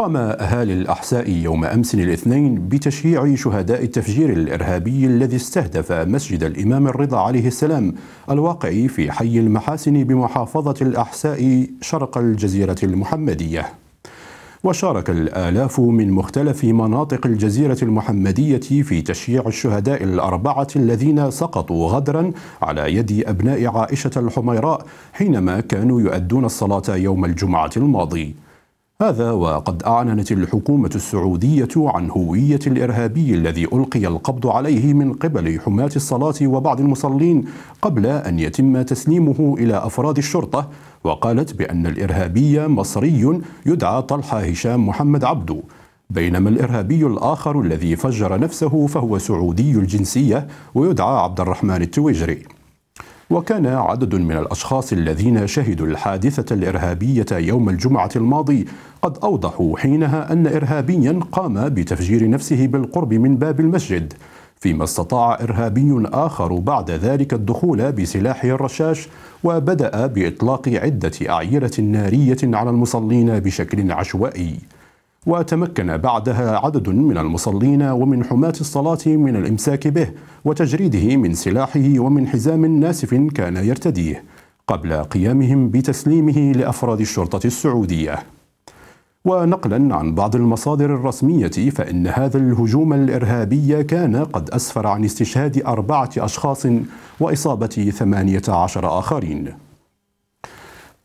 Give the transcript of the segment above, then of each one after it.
قام أهالي الأحساء يوم أمس الاثنين بتشييع شهداء التفجير الإرهابي الذي استهدف مسجد الإمام الرضا عليه السلام الواقع في حي المحاسن بمحافظة الأحساء شرق الجزيرة المحمدية وشارك الآلاف من مختلف مناطق الجزيرة المحمدية في تشييع الشهداء الأربعة الذين سقطوا غدرا على يد أبناء عائشة الحميراء حينما كانوا يؤدون الصلاة يوم الجمعة الماضي هذا وقد أعلنت الحكومة السعودية عن هوية الإرهابي الذي ألقي القبض عليه من قبل حماة الصلاة وبعض المصلين قبل أن يتم تسليمه إلى أفراد الشرطة وقالت بأن الإرهابي مصري يدعى طلحة هشام محمد عبدو بينما الإرهابي الآخر الذي فجر نفسه فهو سعودي الجنسية ويدعى عبد الرحمن التويجري وكان عدد من الأشخاص الذين شهدوا الحادثة الإرهابية يوم الجمعة الماضي قد أوضحوا حينها أن إرهابيا قام بتفجير نفسه بالقرب من باب المسجد فيما استطاع إرهابي آخر بعد ذلك الدخول بسلاحه الرشاش وبدأ بإطلاق عدة أعيرة نارية على المصلين بشكل عشوائي وتمكن بعدها عدد من المصلين ومن حماة الصلاة من الإمساك به وتجريده من سلاحه ومن حزام ناسف كان يرتديه قبل قيامهم بتسليمه لأفراد الشرطة السعودية ونقلا عن بعض المصادر الرسمية فإن هذا الهجوم الإرهابي كان قد أسفر عن استشهاد أربعة أشخاص وإصابة ثمانية عشر آخرين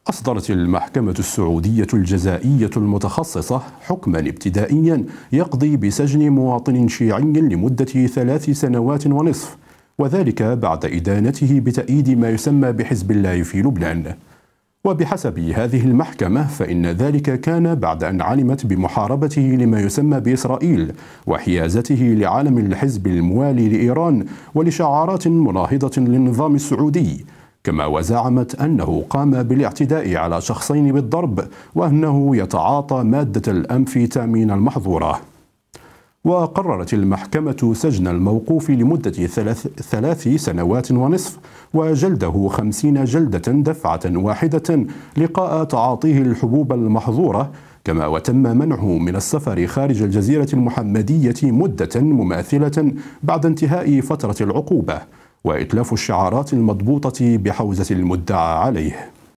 أصدرت المحكمة السعودية الجزائية المتخصصة حكما ابتدائيا يقضي بسجن مواطن شيعي لمدة ثلاث سنوات ونصف وذلك بعد إدانته بتأييد ما يسمى بحزب الله في لبنان وبحسب هذه المحكمة فإن ذلك كان بعد أن علمت بمحاربته لما يسمى بإسرائيل وحيازته لعالم الحزب الموالي لإيران ولشعارات مناهضة للنظام السعودي كما وزعمت أنه قام بالاعتداء على شخصين بالضرب وأنه يتعاطى مادة الأمفيتامين المحظورة وقررت المحكمة سجن الموقوف لمدة ثلاث, ثلاث سنوات ونصف وجلده خمسين جلدة دفعة واحدة لقاء تعاطيه الحبوب المحظورة كما وتم منعه من السفر خارج الجزيرة المحمدية مدة مماثلة بعد انتهاء فترة العقوبة وإتلاف الشعارات المضبوطة بحوزة المدعى عليه